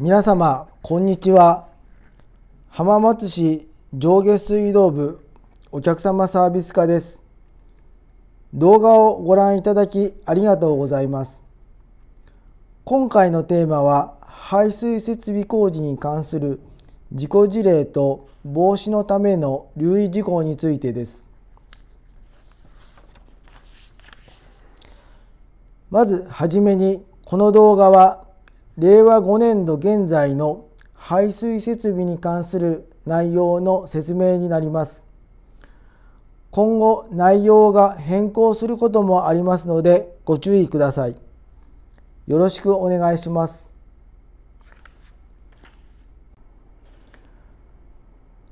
皆様こんにちは浜松市上下水道部お客様サービス課です動画をご覧いただきありがとうございます今回のテーマは排水設備工事に関する事故事例と防止のための留意事項についてですまずはじめにこの動画は令和5年度現在の排水設備に関する内容の説明になります。今後内容が変更することもありますのでご注意ください。よろしくお願いします。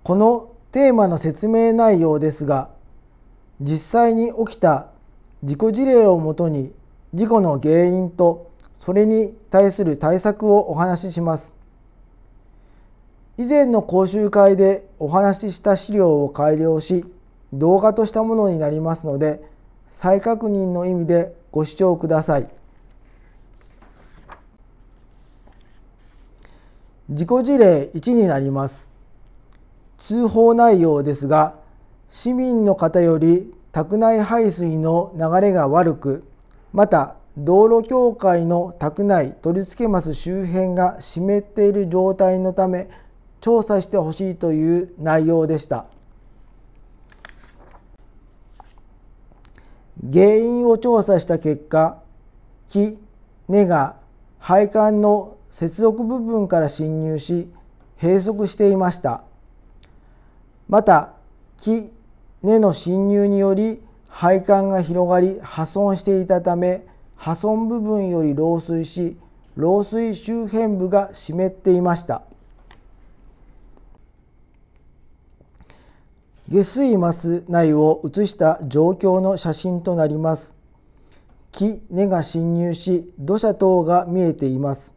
このテーマの説明内容ですが、実際に起きた事故事例をもとに事故の原因とそれに対する対策をお話しします以前の講習会でお話しした資料を改良し動画としたものになりますので再確認の意味でご視聴ください事故事例1になります通報内容ですが市民の方より宅内排水の流れが悪くまた道路協会の宅内取り付けマス周辺が湿っている状態のため調査してほしいという内容でした原因を調査した結果木根が配管の接続部分から侵入し閉塞していましたまた木根の侵入により配管が広がり破損していたため破損部分より漏水し漏水周辺部が湿っていました下水マス内を写した状況の写真となります木根が侵入し土砂等が見えています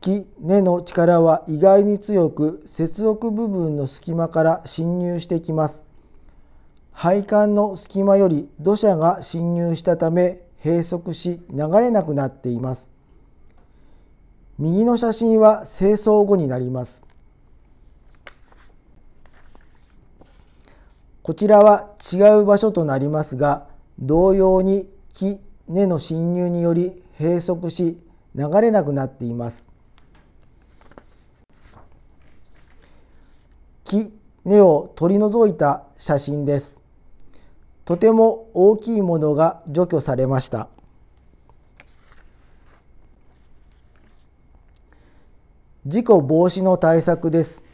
木根の力は意外に強く接続部分の隙間から侵入してきます配管の隙間より土砂が侵入したため閉塞し流れなくなっています右の写真は清掃後になりますこちらは違う場所となりますが同様に木根の侵入により閉塞し流れなくなっています木根を取り除いた写真ですとても大きいものが除去されました事故防止の対策です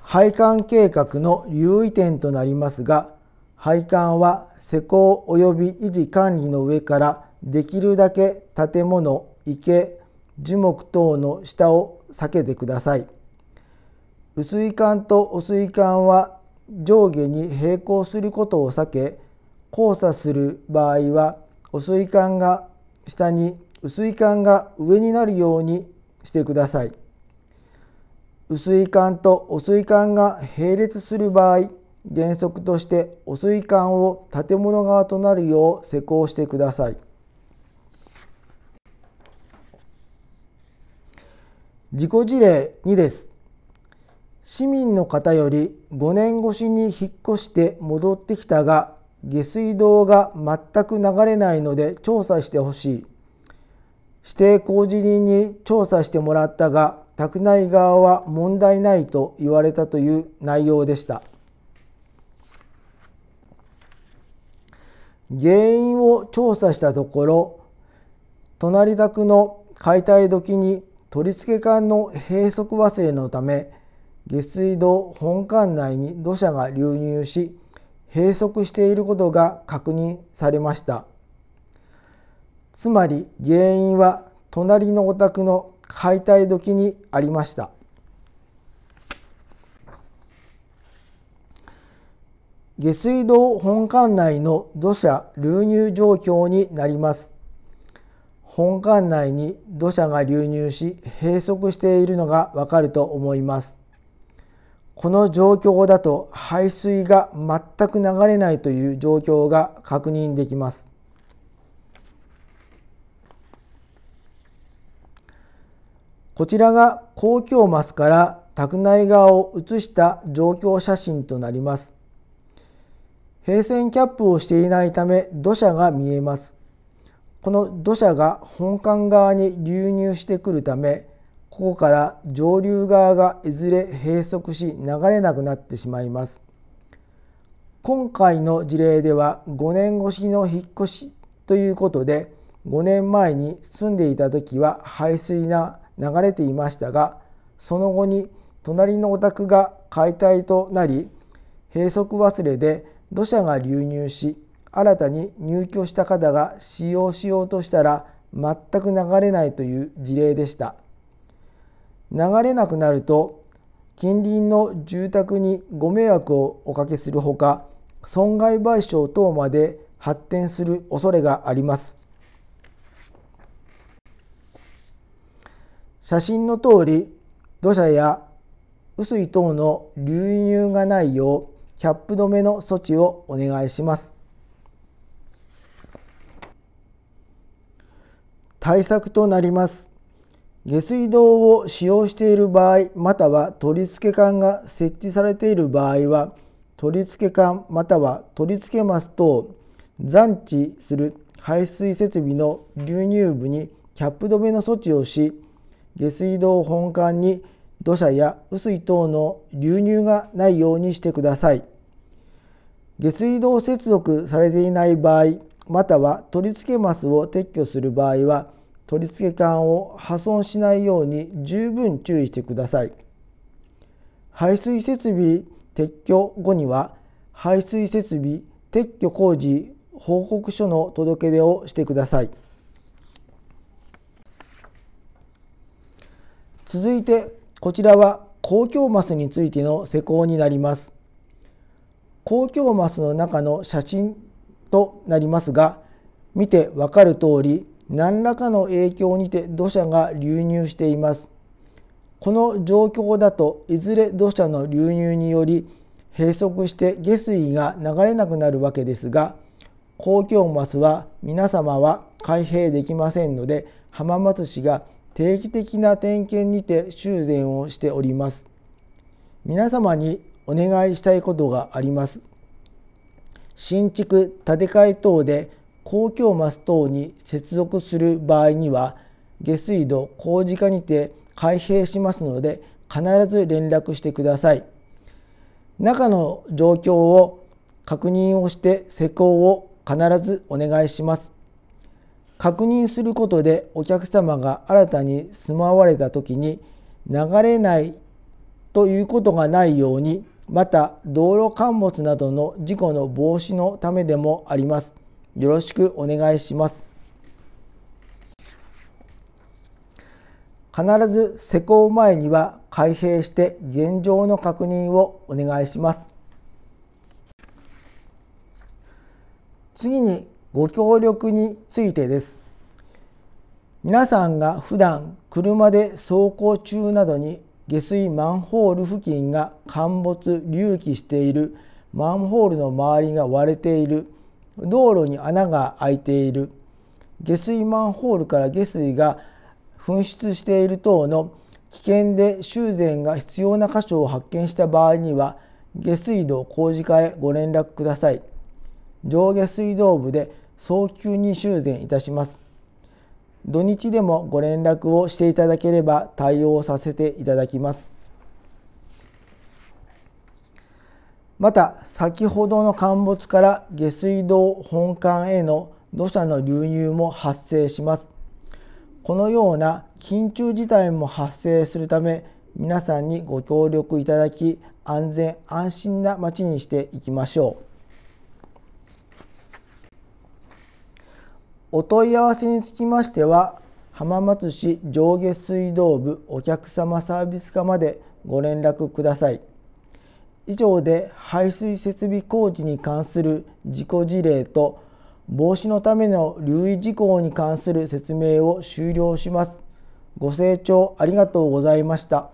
配管計画の留意点となりますが配管は施工及び維持管理の上からできるだけ建物池樹木等の下を避けてください。薄い管と汚水管は上下に平行することを避け交差する場合は薄い管が下に薄い管が上になるようにしてください。薄い管と薄い管が並列する場合原則として薄い管を建物側となるよう施工してください。自己事例2です。市民の方より5年越しに引っ越して戻ってきたが下水道が全く流れないので調査してほしい指定工事人に調査してもらったが宅内側は問題ないと言われたという内容でした原因を調査したところ隣宅の解体時に取り付け管の閉塞忘れのため下水道本管内に土砂が流入し閉塞していることが確認されましたつまり原因は隣のお宅の解体時にありました下水道本管内の土砂流入状況になります本管内に土砂が流入し閉塞しているのがわかると思いますこの状況だと排水が全く流れないという状況が確認できます。こちらが公共マスから宅内側を写した状況写真となります。平線キャップをしていないため土砂が見えます。この土砂が本館側に流入してくるためここから上流側がいずれ閉塞し流れなくなってしまいます今回の事例では5年越しの引っ越しということで5年前に住んでいた時は排水が流れていましたがその後に隣のお宅が解体となり閉塞忘れで土砂が流入し新たに入居した方が使用しようとしたら全く流れないという事例でした。流れなくなると近隣の住宅にご迷惑をおかけするほか損害賠償等まで発展する恐れがあります。写真の通り土砂や雨水等の流入がないようキャップ止めの措置をお願いします。対策となります。下水道を使用している場合または取り付け管が設置されている場合は取り付け管または取り付けマス等残地する排水設備の流入部にキャップ止めの措置をし下水道本管に土砂や雨水等の流入がないようにしてください下水道接続されていない場合または取り付けマスを撤去する場合は取り付け管を破損しないように十分注意してください排水設備撤去後には排水設備撤去工事報告書の届け出をしてください続いてこちらは公共マスについての施工になります公共マスの中の写真となりますが見てわかる通り何らかの影響にて土砂が流入しています。この状況だといずれ土砂の流入により閉塞して下水が流れなくなるわけですが公共マスは皆様は開閉できませんので浜松市が定期的な点検にて修繕をしております。皆様にお願いしたいことがあります。新築建て替え等で公共マス等に接続する場合には下水道工事課にて開閉しますので必ず連絡してください中の状況を確認をして施工を必ずお願いします確認することでお客様が新たに住まわれた時に流れないということがないようにまた道路陥没などの事故の防止のためでもあります。よろしくお願いします。必ず施工前には開閉して現状の確認をお願いします。次にご協力についてです。皆さんが普段車で走行中などに下水マンホール付近が陥没隆起しているマンホールの周りが割れている道路に穴が開いている下水マンホールから下水が噴出している等の危険で修繕が必要な箇所を発見した場合には下水道工事課へご連絡ください上下水道部で早急に修繕いたします土日でもご連絡をしていただければ対応させていただきますまた先ほどの陥没から下水道本館への土砂の流入も発生しますこのような緊急事態も発生するため皆さんにご協力いただき安全安心な街にしていきましょうお問い合わせにつきましては浜松市上下水道部お客様サービス課までご連絡ください。以上で排水設備工事に関する事故事例と防止のための留意事項に関する説明を終了します。ご清聴ありがとうございました。